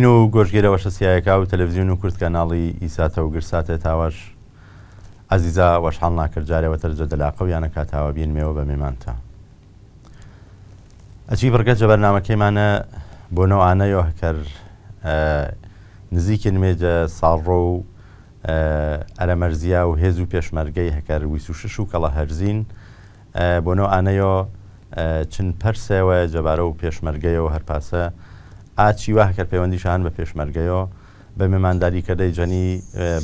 بین و گۆژگیرەوەشە سیایەکە و تەلەڤزیون و کورتکەناڵی ئیساتە و گرساتێ تاواش ئازیزا وەشحاڵ ناکردجارەوە تەرجە دەلاقە و یانە کاتاوە بینمەوە بە میێمانتە. ئەچی بڕگەت جە بەرنامەکەیمانە بۆ نەوانەیەوە هەکەر نزیکن مێجە ساڕۆ و ئەرەمەرزیا و هێز و پێشمەرگەی هەکەر ویس و شش و کەڵە هەرزین بۆ نەوانەیەوە چن پەرسەوە جەبارە و پێشمەرگەیەوە هەرپاسە ئاچی واهکە پەیوەندیشان بە پێشمەرگەیەوە بە مێمانداری کەدەی جەنی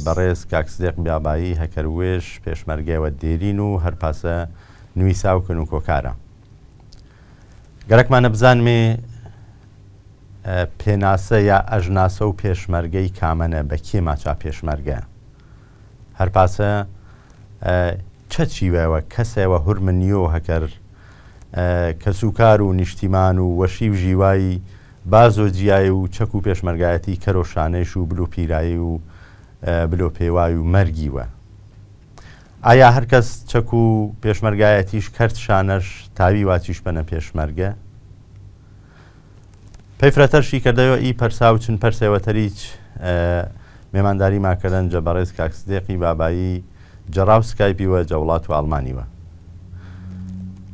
بەڕێز کاکسدێق بیابایی هەکەروێش پێشمەرگەوە دێرین و هەر پاسە نووی ساوکن و کۆکارە گەرەکمانە بزانمێ پێناسە یا ئەژناسە و پێشمەرگەی کامەنە بە کێ ماچا پێشمەرگە هەر پاسە چەچیوەوە کەسەوە هورمنیۆ هەکەر کەسوکار و نیشتیمان و وەشی و ژیوایی بازۆ جیای و چەک و پێشمەرگایەتی کەرۆشانەیش و بلو پیرایی و بلۆ پێوای و مەرگیوە ئایا هەرکەس چەک و پێشمەرگایەتیش کرد شانەش تاوی واچیش بەنە پێشمەرگە پەیفرەتەرشی کردەوە ئی پەرسا و چن پەرسێوەتەریچ مێمانداری ماکەرەن جە بەڕێز کاکسدێقی بابایی جەراو سکایپیوە جە وڵات و ئالمانیوە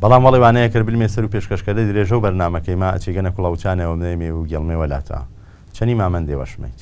بەڵام وڵیوانەیە کرد بلمێ سەر و پێشکەشکەدە درێژە و بەرنمەکەی ما ئەچیگەنە کوڵاوچانەوە نێمێ و گەڵمێ وەلاتە چەنی مامەندێ وەشمیت.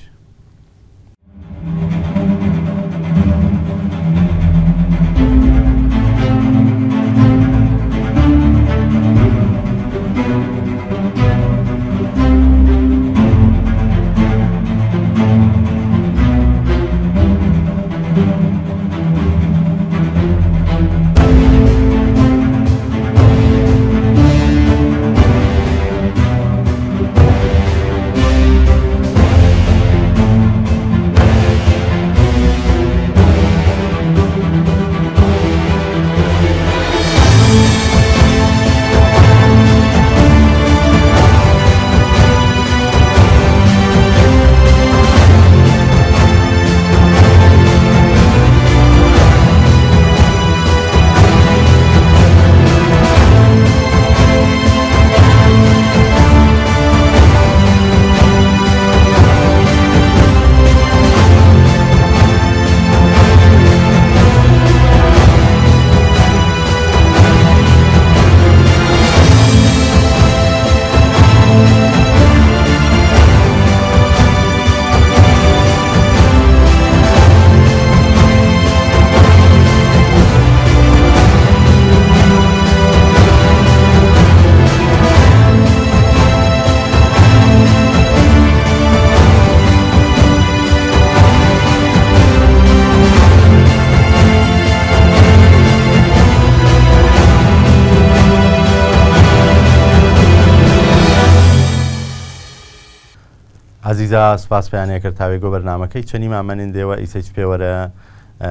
عزیزا سپاس پێیانەیە کرد تاوێ گۆ بەرنمەکەی چەنی مامەنین دێوە ئیسچ پێوەرە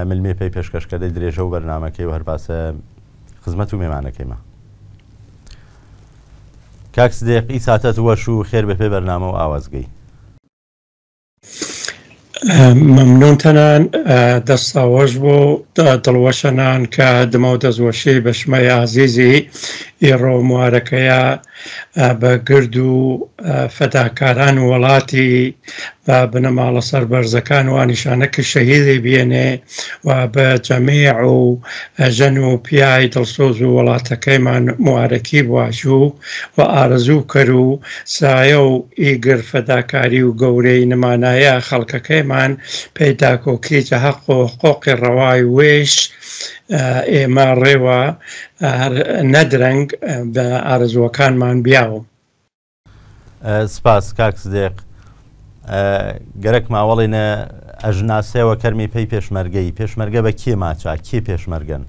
ملمێ پێی پێشکەشکەدەی درێژە و بەرنمەکەی و هەرباسە خزمەت و مێمانەکەیمە کاکس دێقی ساتەت وەش و خێر بە پێ بەرنامە و ئاوازگەی مەمنونتەنان دەستاوەش بۆ دڵوەشەنان کە دمە و دەزوەشی بەشمای عزیزی ئێڕۆ موارەکەیە بە گرد و فەداکاران وڵاتی بە بنەماڵە سەر بەرزەکان وانیشانەکە شەهیدی بێنێ و بە جەمێع و ژەن و پیای دڵسۆز و وڵاتەکەیمان موارەکی بواژوو و ئارزوو کرد و سایە و ئیگر فەداکاری و گەورەی نمانایە خەڵکەکەیمان پێی داکۆکی جەهق و حقۆقی ڕەوای وێش و ئێمە ڕێوە نەدرەنگ بە ئارزوەکانمان بیاوە سپاس کاکس دێق گەرەک ماوەڵینە ئەژناسەوە کەرمی پێی پێشمەرگەی پێشمەرگە بە کێ ماچا کێ پێشمەرگن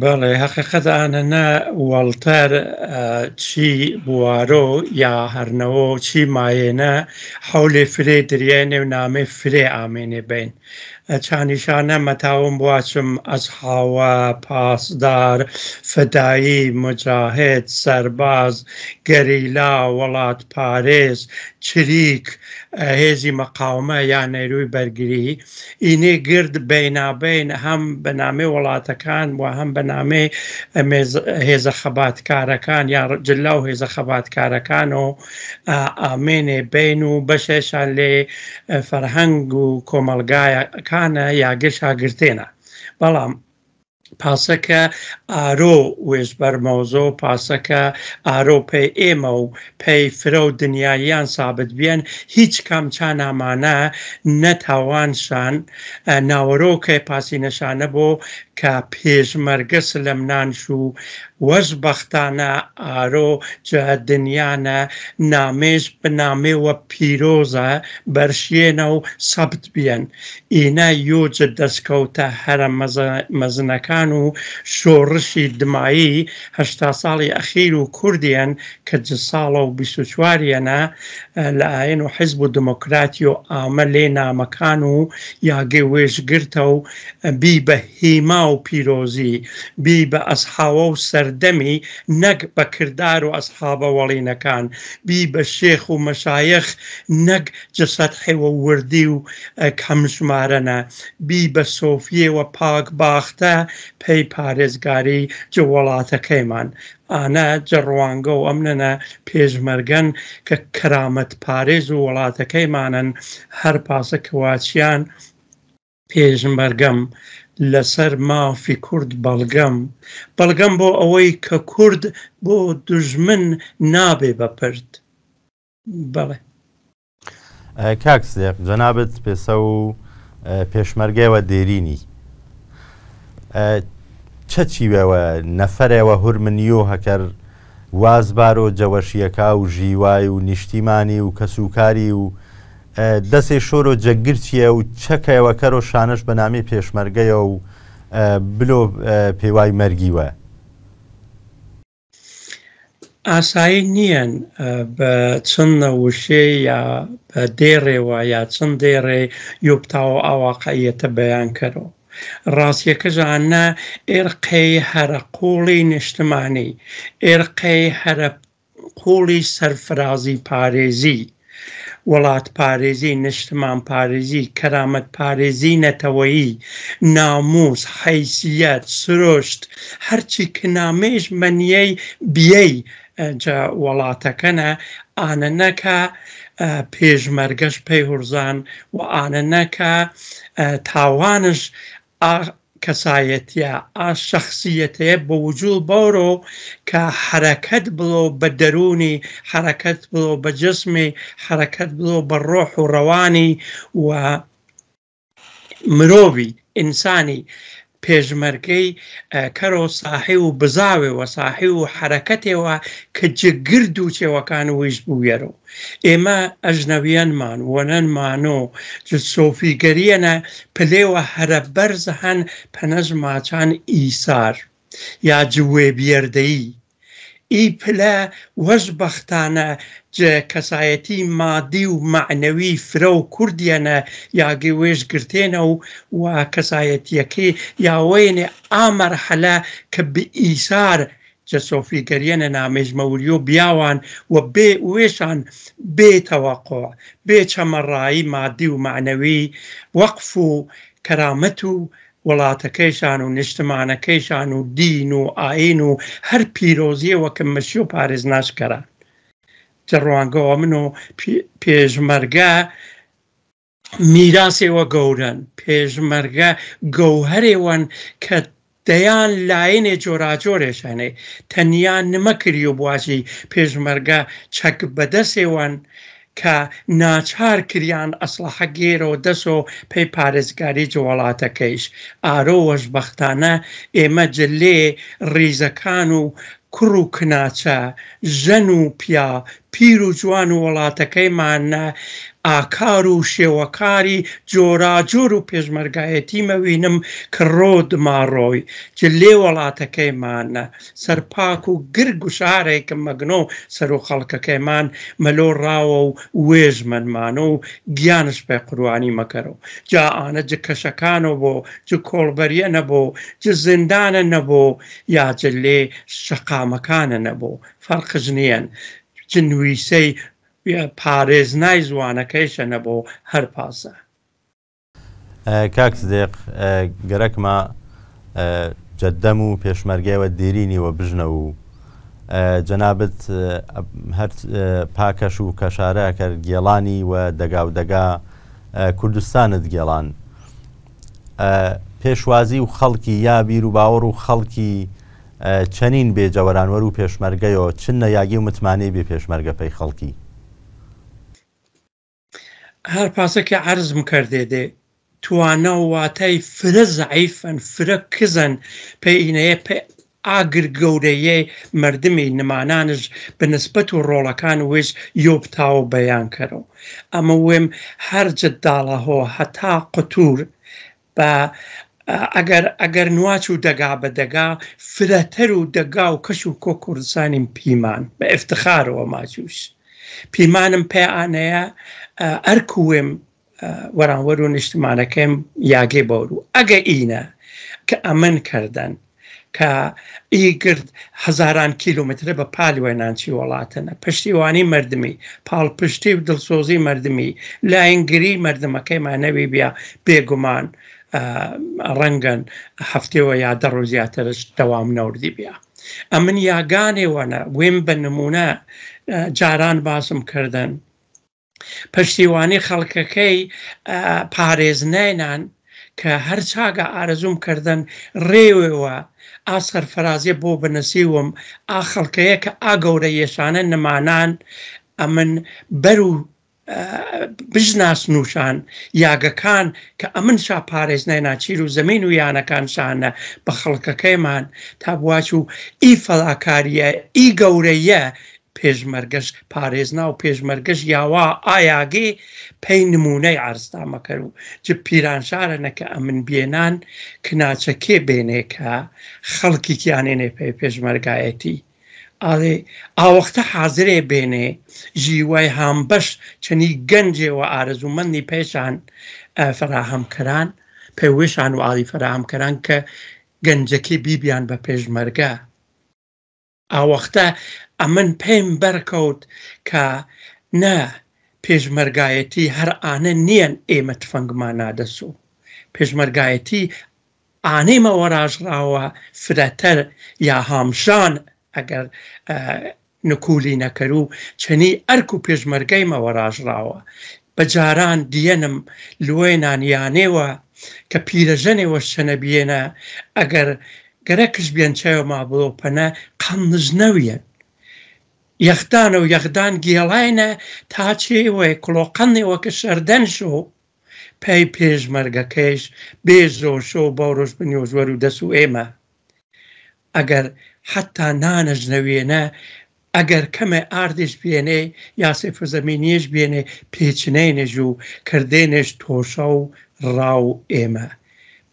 بەڵێ حقیقەتانە وەڵتەر چی بوارۆ یا هەرنەوە چی مایەنە حولێ فرێ درێنێ و نامێ فرێ ئامێنێ بین چانیشانە مەتاوم بواچم ئەسحاوە پاسدار فدایی مجاهد سەرباز گەریلا وڵات پارێز چریک هێزی مەقاومە یان نەیروی بەرگری ئینێ گرد بینابین هەم بەنامێ وڵاتەکان و هەم بەنامێ هێزە خەباتکارەکان یان جلا و هێزە خەباتکارەکان و ئامێنێ بین و بەشێشان لێ فەرهەنگ و کۆمەلگایەکان شانە یاگەش هاگرتێنە بەڵام پاسەکە ئارۆ وێژبەرمەوزۆ پاسەکە ئارۆ پێی ئێمە و پێی فرە و دنیاییان سابت بێن هیچ کام چانامانە نەتاوانشان ناوەڕۆکە پاسی نەشانە بۆ کە پێشمەرگە سلەمنانش و وەز بەختانە ئارۆ دنیاە نامێژ بنامێوە پیرۆزە بەرشێنە و سەبت بێن ئینە یۆجە دەستکەوتە هەرە مەزنەکان و شۆڕشی دمایی هشتا ساڵی ئەخیر و کوردیان کە جە ساڵە و بیسوچواریەنە لە ئاین و حیزب و دموکراتی و ئامە لێ نامەکان و یاگەی وێژگرتە و بی بە هیما و و پیرۆزی بی بە ئەسحاوە و سەردەمی نەک بە کردار و ئەسحابە وەڵینەکان بی بە شێخ و مەشایەخ نەک جسەت حێوە وردی و کەم ژمارەنە بی بە سۆفیەوە پاک باختە پێی پارێزگاری جووەڵاتەکەیمان ئانە جەڕوانگە و ئەمنەنە پێشمەرگەن کە کرامەت پارێز و وڵاتەکەیمانن هەر پاسە کەواچیان پێشمەرگەم لەسەر مافی کورد بەڵگەم بەڵگەم بۆ ئەوەی کە کورد بۆ دژمن نابێ بەپرد بەڵێ کاکسێ جەنابەت پێسە و پێشمەرگەوە دێرینی چەچیوەوە نەفرەوە هورمنی و هەکەر وازبار و جەوەشیەکە و ژیوای و نیشتیمانی و کەسوکاری و دەستی شۆر و جەگرچیە و چەکەەوە کەر و شانش بە نامی پێشمەرگەیە و بلۆ پێوای مەرگیوە ئاسایی نییەن بە چند نەوشێ یا بە دێڕێوە یا چند دێڕێ یوبتاوە ئاواقعەتە بەیان کەرەوە ڕاستیەکەژانە ئێرقەی هەرە قوڵی نیشتمانی ئێرقەی هەرە قوڵی سەرفرازی پارێزی وڵات پارێزی نشتمان پارێزی کەرامەت پارێزی نەتەوەیی ناموس حیسیەت سرۆشت هەرچی کنامێژ مەنیەی بیەی وڵاتەکەنە ئانە نەکە پێشمەرگەش پێی هورزان و ئانە نەکە تاوانش کەسایەتە شخصیەتەیە بە وجود بەڕۆ کە حرەکەت بڵۆ بە دەرونی حرەکەت بڵۆ بە جسمی حرەکەت بڵۆ بە ڕۆح و ڕەوانی و مرۆڤی ئینسانی پێژمەرگەی کەرۆ ساحی و بزاوێەوە ساحی و حرەکەتێەوە کە جگرد و چێوەکان ویش بوویەرەوە ئێمە ئەژنەویەنمان وەنەنمان و سۆفیگەریەنە پلێوە هەرە بەرزە هەن پەنەژ ماچان ئیسار یا جوێ بێردەیی ئیپلە وەش بەختانە کەسایەتی مادی و معنەوی فرە و کوردیانە یاگە وێژ گرتێنە و و کەسایەتیەکەی یاوێنێ ئامەرحەلە کە بئیسار جەسۆفی گەریەنە نامێژمەوریۆ بیاوان و بێ وێشان بێتەواقۆ بێ چەمەڕایی مادی و معنەوی وەقف و کەرامەت و وڵاتەکەیشان و نیشتمانەکەیشان و دین و ئاین و هەر پیرۆزیە وەکەم مەشی و پارێز ناشکەرە جڕوانگەوە من و پێشمەرگە میراسێەوە گەورن پێشمەرگە گەوهرێوەن کە دەیان لایەنێ جۆراجۆرێشانێ تەنیا نمەکری و بواژی پێشمەرگە چەک بەدەسێوان کە ناچار کریان ئەسلحە گێرەوە دەست و پێی پارێزگاری جوڵاتەکەیش ئارۆوەش بەختانە ئێمە جلێ ڕیزەکان و کوڕ و کناچە ژەن و پیا پیر و جوان و وڵاتەکەیمان ئاکار و شێوەکاری جۆراجۆر و پێشمەرگایەتی مەوینم کە ڕۆدماڕۆی ج لێ وڵاتەکەیمانە سەرپاک و گرگ و شارێکم مەگنۆ سەر و خەڵکەکەیمان مەلۆ ڕاوە و وێژمەنمانە و گیانش پێ قوروانی مەکەرەوە جا ئاە ج کەشەکانە بۆ ج کۆڵبەریە نەبوو ج زندانە نەبوو یاجل لێ شەقامەکانە نەبوو فەرقژ نیەن جنویسەی پارێزنای زوانەکەیشە نەبوو هەر پاسە کاکس دێق گەرەکمە جەدەم و پێشمەرگەوە دیرینیوە بژنە و جەنابەت هەر پاکەش و کەشارە کە گێڵانی و دەگاو دەگا کوردستانت گێڵان پێشوازی و خەڵکی یا بیر و باوەڕ و خەڵکی چەنین بێجەوەرانوەر و پێشمەرگەیەوە چن نە یاگی و متمانی بێ پێشمەرگە پێی خەڵکی هەر پاسەکە عرزم کردێ دێ توانە و واتای فرە زعیفەن فرە کزن پێینەیە ئاگر گەورەیە مردمی نمانانش بەنسبەت و ڕۆڵەکان وێژ یۆبتاوە بەیان کەرەوە ئەمە وێم هەرجە داڵەهۆ هەتا قوتور بە ئەگەر ئەگەر نواچ و دەگا بە دەگا فرەتەر و دەگا و کەش و کۆ کوردزانیم پیمان بە ئفتخارەوە ماچوش پیمانم پێیانەیە ئەرکوێم وەرانوەەر و نیشتمانەکەم یاگێ بەور و ئەگە ئینە کە ئەمن کردنن کە ئیگرد هزاران کیلومترە بە پالی وێنانچی وڵاتەنە پشتیوانی مردمی پاڵپشتی و دڵسۆزی مردمی لاینگری مردمەکەیمانەوی بیا بێگومان ڕەنگەن هەفتەوە یا دە ڕۆ زیاترش دەوام نەوردی بیا. ئەمن یاگانێوەنە وێم بە نمونە جاران باسم کردنن. پشتیوانی خەڵکەکەی پارێزنێنان کە هەر چاگە ئارەزوم کردنن ڕێوێەوە ئاسخر فرازیە بۆ بنسیوم ئاخەڵکەیە کە ئاگەورە یێشانە نمانان ئەمن بەر و بژناسنوشان یاگەکان کە ئەمن شا پارێزنای ناچیر و زمین و یانەکانشانە بە خەڵکەکەیمان تا بواچ و ئی فەلاکاریە ئی گەورەیە پێشمەرگەش پارێزنا و پێشمەرگەش یاوا ئایاگێ پێی نمونەی ئارستامەکە و ج پیرانشارە نەکە ئەمن بێنان کناچەکێ بێنێکە خەڵکی کیانێنێ پێی پێشمەرگایەتی ئاێ ئاوەختە حاضرێ بێنێ ژیوای هام بەش چنی گەنجێەوە ئارزومەندی پێشان فراهەمکەران پێوێشان و ئاڵی فراهەمکەران کە گەنجەکەی بیبیان بە پێشمەرگە ئاوەختە ئەمن پێم بەرکەوت کە نە پێشمەرگایەتی هەر ئانە نییەن ئێمە تفەنگمان نادەسوو پێشمەرگایەتی ئانەیمەوە ڕژراوە فرەتەر یا هامشان ئەگەر نکولی نەکەر و چنی ئەرک و پێشمەرگەیمەوە ڕژراوە بە جاران دیەنم لێنانیانێوە کە پیرەژەنێوە شەنەبیێنە ئەگەر گەرە کش بێن چایەوە ما بڵۆ پەنە قەمنج نەویە یەخدان و یەخدان گێڵایەنە تاچێوەی کلۆقەنێەوە کە شەردەنش و پێی پێشمەرگەکەیش بێزۆشە و بەڕۆژ بنیۆژوەەر و دەس و ئێمە ئەگەر حتا نانەژنەوێنە ئەگەر کەمە ئاردش بێنێ یاسێ فزەمینیش بێنێ پێچنەینێژ و کردێنێش تۆشە و ڕاو ئێمە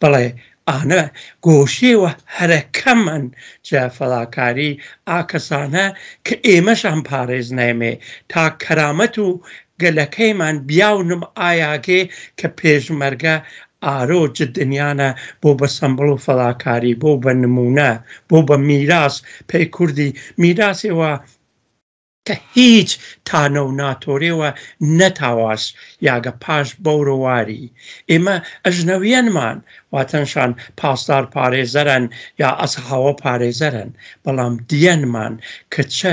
بەڵێ ئانە گۆشیەوە هەرەکەمەن جەفەلاکاری ئاکەسانە کە ئێمەشان پارێز نایمێ تا کەرامەت و گەلەکەیمان بیاونم ئایاگێ کە پێشمەرگە ئارۆج دنیاە بۆ بە سمبڵ و فەلاکاری بۆ بە نمونە بۆ بە میراس پێی کوردی میراسەوە کە هیچ تانە و ناتۆرێەوە نەتاواش یاگە پاش بەورەواری ئێمە ئەژنەویەنمان واتەنشان پاسدار پارێزەرن یا ئەسحاوە پارێزەرن بەڵام دیەنمان کە چە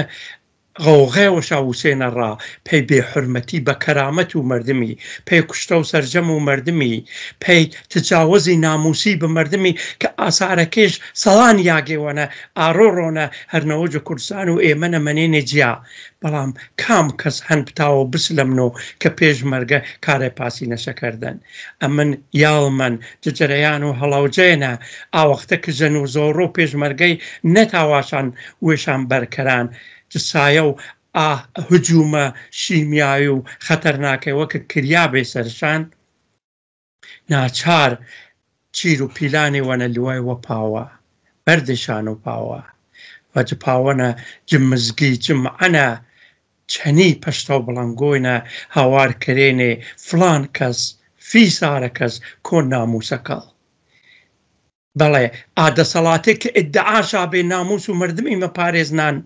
غەوغێوەشا وسێنە ڕا پێی بێحرمەتی بە کەرامەت و مردمی پێی کوشتە و سرجەم و مردمی پێی تجاوزی ناموسی بە مردمی کە ئاسارەکەش سەڵان یاگێوەنە ئارۆڕۆنە هەرنەوەج کوردستان و ئێمەە منێنێ جیا بەڵام کام کەس هەند پتاوە بسلمنەوە کە پێشمەرگە کارێ پاسی نەشەکردن ئە من یاڵمەن ججرەیان و هەڵاوجێنە ئاوەختە کە ژەن و زۆڕۆ پێشمەرگەی نەتاواشان وێشان بەرکەران سایە و هجوومە شیمیایی و خەتەرناکەی وەکە کریا بێ سەرشان ناچار چیر و پیلانی وەنە لوای وە پاوە بەردەشان و پاوە وەج پاوەنە جمزگی جمعەنە چەنی پشتە و بڵنگۆینە هاوارکرێنێ فلان کەس فیسارە کەس کۆن ناموسەکەڵ بەڵێ ئادەسەڵاتێک کە ئدعاشا بێ ناموس و مردمی مە پارێزنان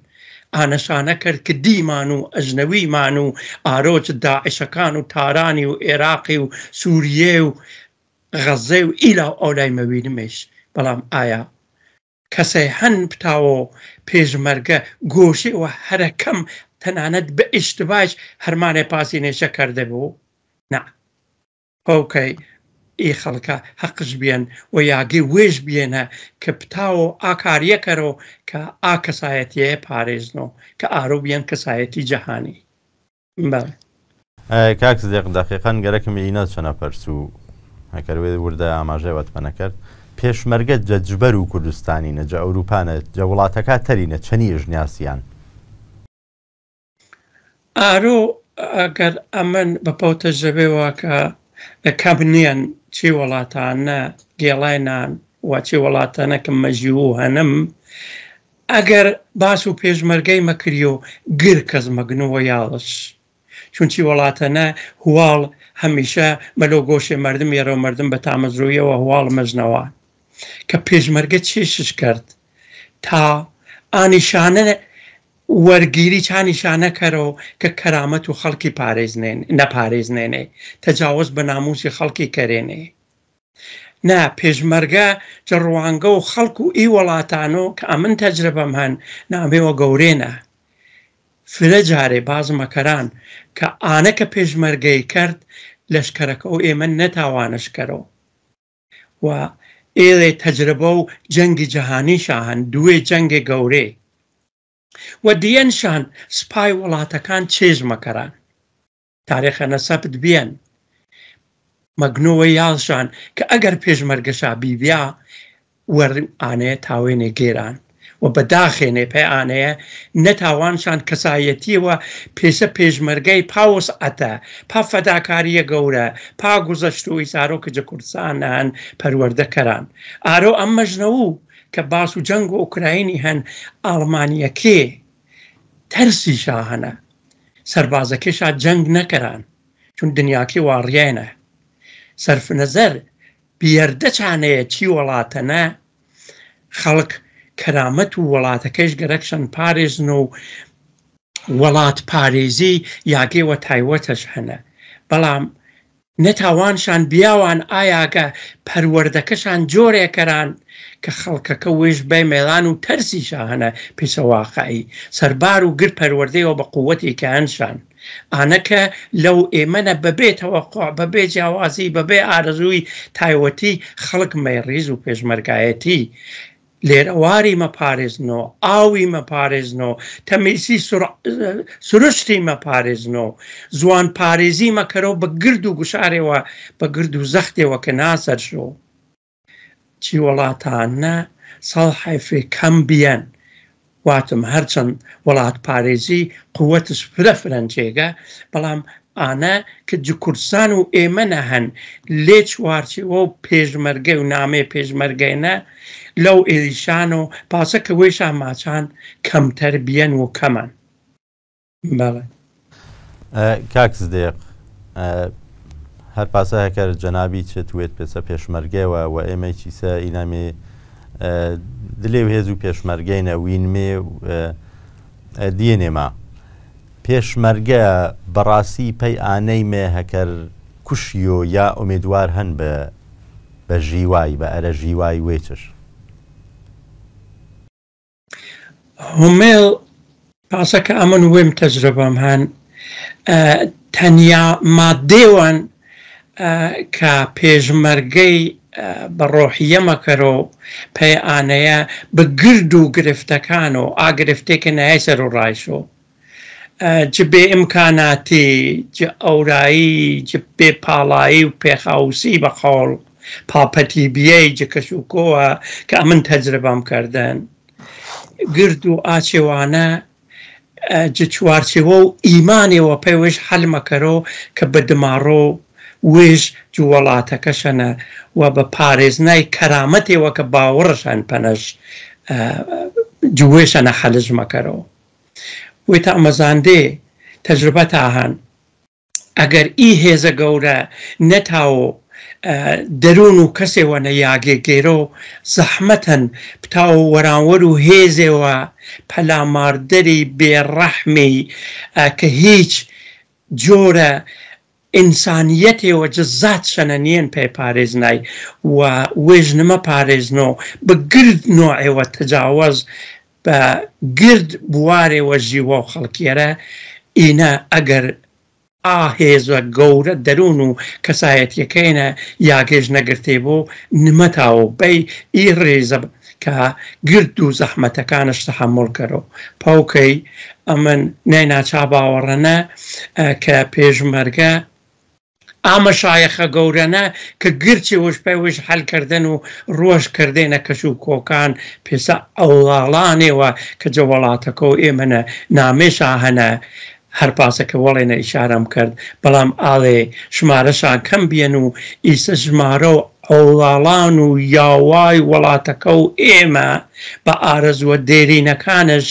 ئانەشانە کرد کە دیمان و ئەژنەویمان و ئارۆج داعشەکان و تارانی و عێراقی و سووریێ و غەزێ و ئیلا ئەولای مەوینمێش بەڵام ئایا کەسێ هەن پتاوە پێشمەرگە گۆشیەوە هەرەکەم تەنانەت بە ئیشتباش هەرمانێ پاسی نێشە کردەبوو نه ئەوکەی ئێ خەڵکە حەقش بێن و یاگی وێژ بێنە کە پتاوە ئاکاریەکەرەوە کە ئا کەسایەتیەیە پارێزنەوە کە ئارۆ بیان کەسایەتی جەهانی کاکس دێق دەقیقان گەرەکمی ئینە چەنە پەرسوو هەکەوێ وردە ئاماژەوەت پەنەکرد پێشمەرگە جەجبەر و کوردستانی نەجە ئەوروپانە جە وڵاتەکە تەرینە چەنی ژنیاسیان ئارۆ ئەگەر ئەمن بە پەوتە ژەبێەوە کە کابنیان چی وڵاتانە گێڵایان واچی وڵاتانەکەم مەژی و هەنم ئەگەر باس و پێشمەرگەی مەکری و گر کەس مەگنەوە یاڵش چونچی وڵاتەنە هواڵ هەمیشە مەلۆ گۆشێ مردم ێرە و مردم بە تامەزرویەوە هواڵ مەژنەوە کە پێشمەرگە چێشش کرد تا ئانیشانە وەرگیری چانیشانە کەرەوە کە کەرامەت و خەڵکی پارێزنێن نەپارێزنێنێ تەجاوز بە ناموسی خەڵکی کەرێنێ نا پێشمەرگە جڕوانگە و خەڵک و ئی وڵاتانەوە کە ئەمن تەجربەم هەن نامێوە گەورێنە فرە جارێ بازمەکەران کە ئانەکە پێشمەرگەی کرد لەشکەرەکە و ئێمە نەتاوانشکەرەوە و ئێڵێ تەجربە و جەنگی جەهانی شاهن دوێ جەنگێ گەورەی وە دیەنشان سپای وڵاتەکان چێژ مەکەران تاریخە نەسەپت بێن مەگنەوە یاڵشان کە ئەگەر پێشمەرگەشا بیبیا وەرانەیە تاوێنێ گێران و بەداخێنێ پێیانەیە نەتاوانشان کەسایەتیەوە پێشە پێشمەرگەی پاوس ئەتە پا فەداکاریە گەورە پا گوزەشت و ئیسارۆکە جە کوردسانان پەروەردەکەران ئارۆ ئەممەژنەوە کە باس و جەنگ و ئۆکراینی هەن ئاڵمانیەکێ تەرسیشا هەنە سربازەکەشا جەنگ نەکەران چون دنیاکی واڕێنە سرف نەزەر بیاردە چانەیە چی وڵاتەنە خەڵک کەرامەت و وڵاتەکەش گەرەکشن پارێزن و وڵات پارێزی یاگەوە تایوەتەش هەنە بەڵام نەتاوانشان بیاوان ئایاکە پەروەردەکەشان جۆرێکەران کە خەڵکەکە وێش بێ مێڵان و تەرسیشە هەنە پێچەواقعی سەربار و گر پەروەردەیەوە بە قووەتی کەیانشان. ئانەکە لەو ئێمەە ببێتەوە بەبێ جیاوازی بەبێ ئارزووی تایوەتی خەڵک مەیڕیز و پێشمەرگایەتی لێرەواری مەپارێزنەوە ئاوی مەپارێزنەوە تەمیسی سروشتی مەپارێزنەوە زوان پارێزی مەکەرەوە بە گرد و گوشارەوە بە گرد و زەختێەوە کە ناسەرشەوە چی وڵاتانە ساڵ حیفێ کەم بیەن واتم هەرچەند وڵات پارێزی قووەتش فرە فرەنجێگە بەڵام ئانە کە جکورسان و ئێمەە هەن لێ چوارچەوە و پێشمەرگە و نامێ پێشمەرگەینە لەو ئێریشان و پاسە کە وێشان ماچان کەمتەر بیەن و کەمان بەڵێ کاکس دێق هەر پاسە هەکەر جەنابی چێتوێت پێسە پێشمەرگەوە و ئێمە چیسە ئینامێ دلێ هێز و پێشمەرگەینە وینمێ دیێنێما پێشمەرگە بەڕاستی پەی ئانەی مێ هەکەر کوشی و یا ئومێدوار هەن بە بە ژیوای بە ئەرە ژیوای وێچش هومێڵ پاسەکە ئەمن وێم تەجربەم هەن تەنیا مادێوان کە پێشمەرگەی بەڕۆحیە مەکەرۆ پێی ئانەیە بە گرد و گرفتەکان و ئاگرفتێکە نایسەر و ڕایشۆ بێ ئیمکاناتی ئەورایی بێ پاڵایی و پێخاوسی بە خاڵ پاپەتی بیەی جکەش و کۆوە کە ئەمن تەجربەم کردن گرد و ئاچێوانە چوارچەوە و ئیمانەوە پێوەش حلمەکەرۆ کە بە دماڕۆ وێژ جووەڵاتەکەشەنە و بە پارێزنای کەرامەتێەوە کە باوەڕشان پەنەش جوێشەنە حەلژمەکەرەوە. وی تا ئەمەزاندێ تەجربە تاهان ئەگەر ئی هێزە گەورە نەتاوە دەرون و کەسێوە نەیاگێگێرە و زەحمەتەن پتاو وەراوەر و هێزێەوە پەلاماردەری بێڕەحمەی کە هیچ جۆرە ئینسانیەتەوە جزات شەنەنیەن پێی پارێزنای و وێژنمە پارێزنەوە بەگرد نوعێوە تەجاوەز بە گرد بوارێەوە ژیوە و خەڵکیێرە ئینە ئەگەر ئاهێزە گەورە دەروون و کەسایەتەکەینە یاگەژ نەگرتێ بۆ نمەتاوە بەی ئی ڕێزە کە گرد و زەحمەتەکانش تەحملکەرەوە پاوکەی ئەمن نای ناچا باوەڕەنە کە پێشمەرگە ئامە شایەخە گەورەنە کە گرچی وش پێوش هەلکردن و ڕۆژکردێنە کەش و کۆکان پێسا ئەوڵاڵانێەوە کە جە وڵاتەکە و ئێمەە نامێشا هەنە. هەر پاسەکە وەڵێنە ئیشارم کرد بەڵام ئاڵێ ژمارەشان کەم بێن و ئیسە ژمارە و ئەوڵاڵان و یاوای وڵاتەکە و ئێمە بە ئارزوە دێرینەکانش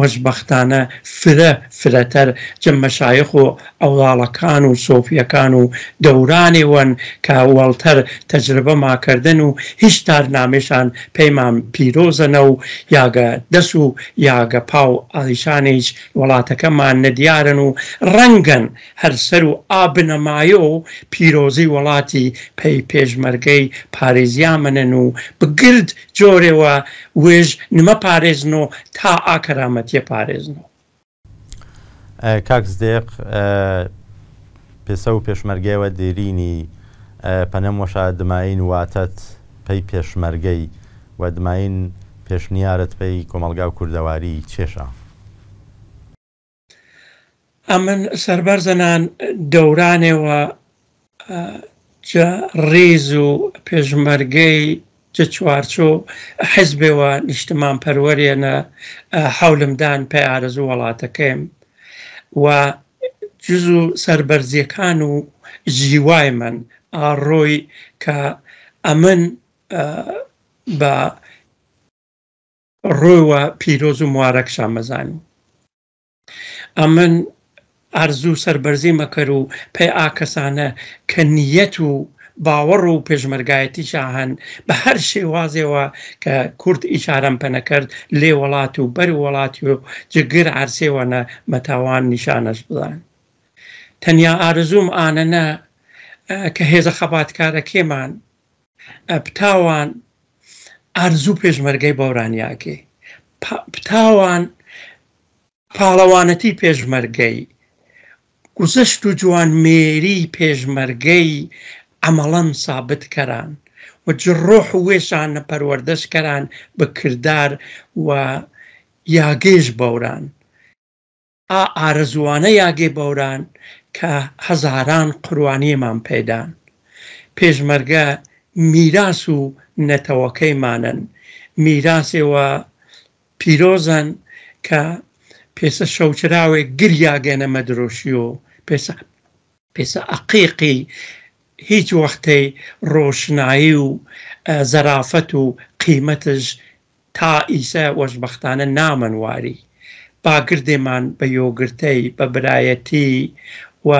وەشببختانە فرە فرەتەر جەمەشایخ و ئەوڵاڵەکان و سۆفیەکان و دەورانێوەن کە وەڵتەر تەجربە ماکردن و هیچ تارنامێشان پەیمان پیرۆزەنە و یاگە دەس و یاگە پاو ئالیشانێک وڵاتەکەمان نەدیارن و ڕەنگەن هەرسەر و ئابنەمایە و پیرۆزی وڵاتی پێی پێشمەرگەی پارێزیامنن و بگرد جۆرێەوە وێژ نمە پارێزن و تا ئاکەرامە حکوومەتیە پارێزنەوە کاکس دێق پێسە و پێشمەرگەوە دێرینی پەنەم وەشا دماین واتەت پێی پێشمەرگەی و دماین پێشنیارت پێی کۆمەلگا و کووردەواری چێشە ئەمن سربەرزەنان دەورانێەوە ڕێز و پێشمەرگەی چوارچۆ حزبێەوە نیشتمان پەروەرێنە حولمدان پێ ئارزوو وڵاتەکەم و جز و سربەرزیەکان و ژیوای من ئاڕۆی کە ئەمن بە ڕۆوە پیرۆز و موارەکشان مەزانی ئەمن ئەرزوو سربەرزی مەکەر و پێی ئاکەسانە کە نیەت و باوەڕ و پێشمەرگایەتی شاهن بە هەر شێوازەوە کە کورت ئیشارەم پەنەکرد لێ وڵات و بەر وڵاتی و جگر عرسێوەنە مەتاوان نیشانەش بدان تەنیا ئارزوم ئانەنە کە هێزە خەباتکارە کێمان پتاوان ئارزوو پێشمەرگەی بەورانیاکێ پتاوان پاڵەوانەتی پێشمەرگەی گوزەشت و جوان مێری پێشمەرگەی عملان ثابت کران و جروح ویشان پروردش کران به کردار و یاگیش بوران ئا ئارزوانە یاگێ بەوران کە هەزاران قوانیمان پێدان پێشمەرگە میراس و نەتەوەکەیمانن میراسێەوە پیرۆزن کە پێسە شەوچراوێ گریاگەنەمە درۆشی و پێسە پێسە عقیقی هیچ وەختەی ڕۆشنایی و زەرافەت و قیمتش تا ئیسە وەشبختانە نامەنواری باگردێمان بە یۆگرتەی بە برایەتی و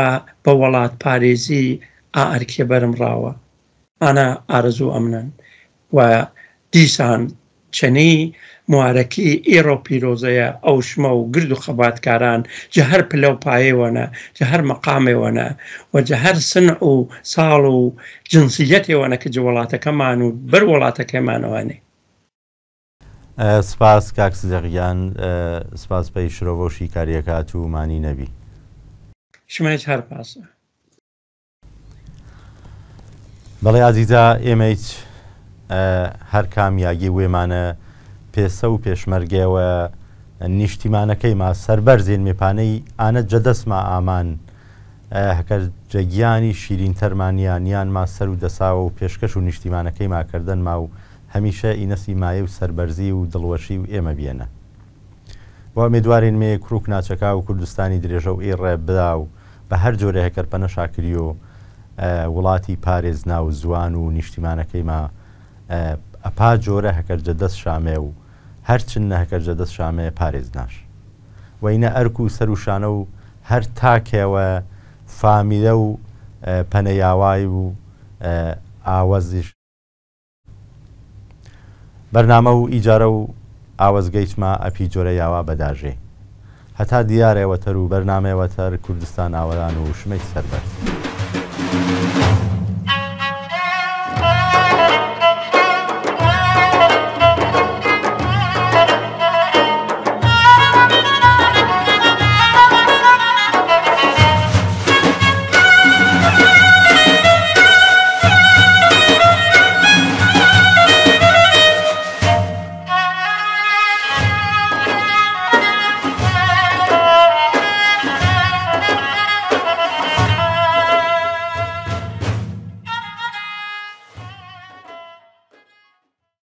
بە وڵات پارێزی ئارکێ بەرم ڕاوە ئانا ئارزوو ئەمنن و دیسان چنی موارەکی ئێرۆ پیرۆزەیە ئەو شمە و گرد و خەباتکاران جە هەر پلە و پایەوەە جە هەر مەقامێوەە وەجە هەر سن و ساڵ و جنسیەتێوەە کە جوڵاتەکەمان و بەر وڵاتەکەمانەوانێ سپاس کاکس زەغیان سپاس پێی شرۆڤۆشی کاریەکات و مانی نەبی شمای هەر پاسە بەڵێ عزیزە ئێمەیت هەر کامیاگی وێمانە پێسە و پێشمەرگەوە نیشتیمانەکەی ما سەربەر زیێنمێپانەی ئانە جەدەستما ئامان هەکە جەگیانی شیرین تەرمانیانیان ما سەر و دەساوە و پێشکەش و نیشتیمانەکەی ماکردن ما و هەمیشە ئینەسی مایە و سربەرزی و دڵوەشی و ئێمە بێنە وا مێدوارین مێ کروک ناچەکە و کوردستانی درێژە و ئێڕێ بدا و بە هەر جۆرە هەکەرپەنە شاکری و وڵاتی پارێز ناو زوان و نیشتیمانەکەی ما ئەپا جۆرە هەکەرجە دەست شامێ و هەرچن نەکە جەدەست شامەیە پارێز ناش وینە ئەرک و سەر و شانە و هەر تاکەوە فامیلە و پەنەیاوای و ئاوەزیش بەرنامە و ئیجارە و ئاوەزگەیتما ئەپی جۆرە یاوا بەداژێ هەتا دیارێوەتەر و بەرنمەوەتەر کوردستان ئاوەران و شمەی سەربەر.